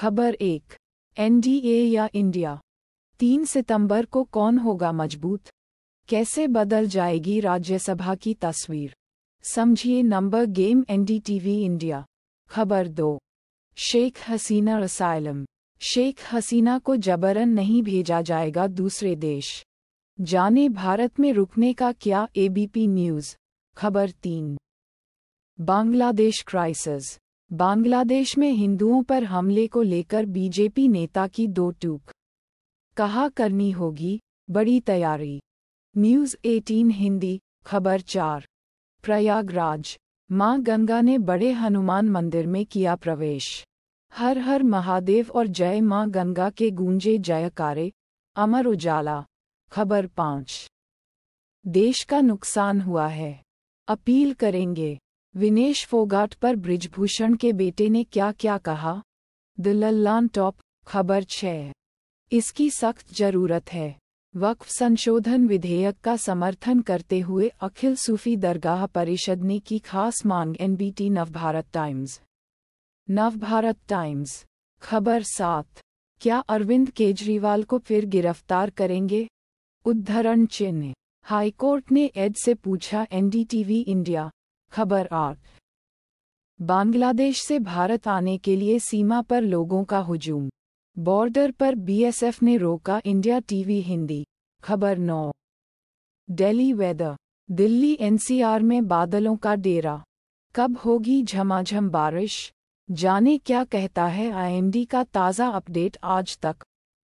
खबर एक एनडीए या इंडिया तीन सितंबर को कौन होगा मजबूत कैसे बदल जाएगी राज्यसभा की तस्वीर समझिए नंबर गेम एनडीटीवी इंडिया खबर दो शेख हसीना रसायलम शेख हसीना को जबरन नहीं भेजा जाएगा दूसरे देश जाने भारत में रुकने का क्या एबीपी न्यूज़ खबर तीन बांग्लादेश क्राइसिस बांग्लादेश में हिंदुओं पर हमले को लेकर बीजेपी नेता की दो टूक कहा करनी होगी बड़ी तैयारी न्यूज़ 18 हिंदी खबर चार प्रयागराज मां गंगा ने बड़े हनुमान मंदिर में किया प्रवेश हर हर महादेव और जय मां गंगा के गूंजे जयकारे अमर उजाला खबर पाँच देश का नुकसान हुआ है अपील करेंगे विनेश फोगाट पर ब्रिजभूषण के बेटे ने क्या क्या कहा द लल्लान टॉप खबर छः इसकी सख्त जरूरत है वक्फ संशोधन विधेयक का समर्थन करते हुए अखिल सूफी दरगाह परिषद ने की खास मांग NBT Navbharat Times Navbharat Times खबर सात क्या अरविंद केजरीवाल को फिर गिरफ्तार करेंगे उद्धरण चिन्ह हाईकोर्ट ने एड से पूछा एनडीटीवी इंडिया खबर आठ बांग्लादेश से भारत आने के लिए सीमा पर लोगों का हुजूम बॉर्डर पर बीएसएफ ने रोका इंडिया टीवी हिंदी खबर नौ दिल्ली वेदर दिल्ली एनसीआर में बादलों का डेरा कब होगी झमाझम बारिश जाने क्या कहता है आईएमडी का ताज़ा अपडेट आज तक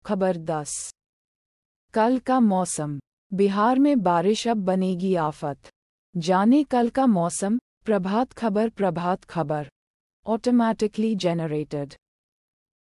खबर दस कल का मौसम बिहार में बारिश अब बनेगी आफत जाने कल का मौसम प्रभात खबर प्रभात खबर ऑटोमैटिकली जनरेटेड